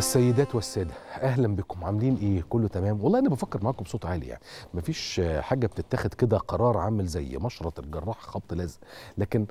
السيدات والساده اهلا بكم عاملين ايه كله تمام والله انا بفكر معاكم بصوت عالي يعني مفيش حاجه بتتاخد كده قرار عامل زي مشرط الجراح خبط لازق لكن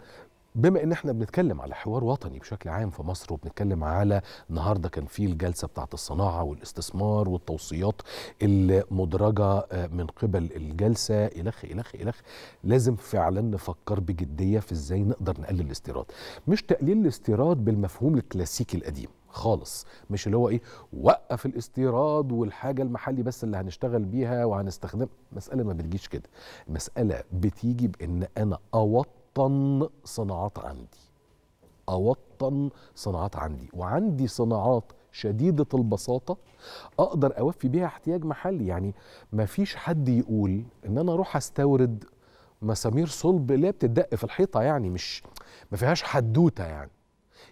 بما ان احنا بنتكلم على حوار وطني بشكل عام في مصر وبنتكلم على النهارده كان في الجلسه بتاعه الصناعه والاستثمار والتوصيات المدرجه آه، من قبل الجلسه الخ الخ الخ لازم فعلا نفكر بجديه في ازاي نقدر نقلل الاستيراد مش تقليل الاستيراد بالمفهوم الكلاسيكي القديم خالص مش اللي هو ايه وقف الاستيراد والحاجه المحلي بس اللي هنشتغل بيها وهنستخدم مساله ما بتجيش كده مساله بتيجي بان انا اوطي اوطن صناعات عندي اوطن صناعات عندي وعندي صناعات شديده البساطه اقدر اوفي بيها احتياج محلي يعني مفيش حد يقول ان انا اروح استورد مسامير صلب اللي بتدق في الحيطه يعني مش ما فيهاش حدوته يعني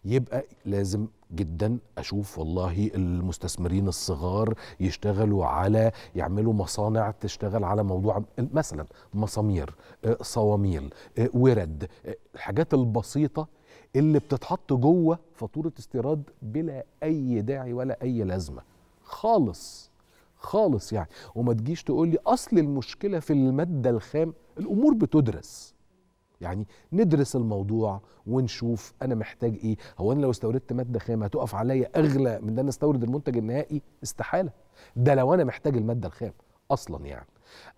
يبقى لازم جدا اشوف والله المستثمرين الصغار يشتغلوا على يعملوا مصانع تشتغل على موضوع مثلا مسامير آه، صواميل آه، ورد آه، الحاجات البسيطه اللي بتتحط جوه فاتوره استيراد بلا اي داعي ولا اي لازمه خالص خالص يعني وما تجيش تقول لي اصل المشكله في الماده الخام الامور بتدرس يعني ندرس الموضوع ونشوف انا محتاج ايه هو انا لو استوردت ماده خام هتقف عليا اغلى من ده انا استورد المنتج النهائي استحاله ده لو انا محتاج الماده الخام اصلا يعني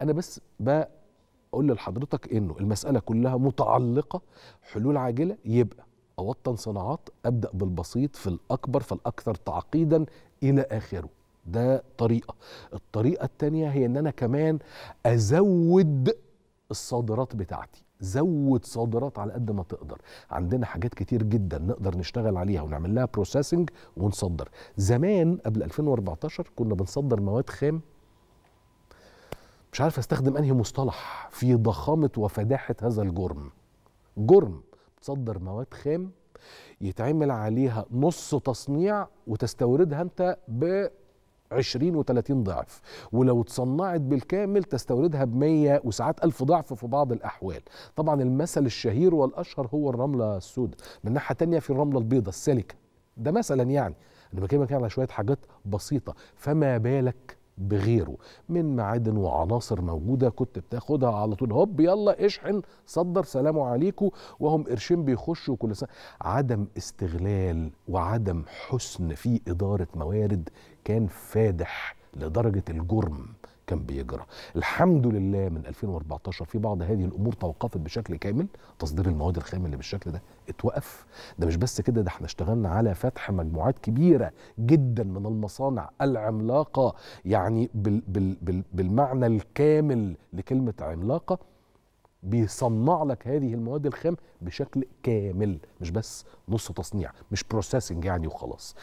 انا بس بقول لحضرتك انه المساله كلها متعلقه حلول عاجله يبقى اوطن صناعات ابدا بالبسيط في الاكبر فالاكثر تعقيدا الى اخره ده طريقه الطريقه الثانيه هي ان انا كمان ازود الصادرات بتاعتي زود صادرات على قد ما تقدر عندنا حاجات كتير جدا نقدر نشتغل عليها ونعمل لها بروسيسنج ونصدر زمان قبل 2014 كنا بنصدر مواد خام مش عارف استخدم انهي مصطلح في ضخامه وفداحه هذا الجرم جرم تصدر مواد خام يتعمل عليها نص تصنيع وتستوردها انت ب 20 و30 ضعف ولو اتصنعت بالكامل تستوردها ب 100 وساعات 1000 ضعف في بعض الاحوال طبعا المثل الشهير والاشهر هو الرمله السوداء من ناحيه تانية في الرمله البيضاء السيليكا ده مثلا يعني انا بكلمك يعني على شويه حاجات بسيطه فما بالك بغيره من معادن وعناصر موجوده كنت بتاخدها على طول هوب يلا اشحن صدر سلام عليكم وهم قرشين بيخشوا كل سنه عدم استغلال وعدم حسن في اداره موارد كان فادح لدرجه الجرم كان بيجرى الحمد لله من 2014 في بعض هذه الامور توقفت بشكل كامل تصدير المواد الخام اللي بالشكل ده اتوقف ده مش بس كده ده احنا اشتغلنا على فتح مجموعات كبيره جدا من المصانع العملاقه يعني بال بال بال بالمعنى الكامل لكلمه عملاقه بيصنع لك هذه المواد الخام بشكل كامل مش بس نص تصنيع مش بروسيسنج يعني وخلاص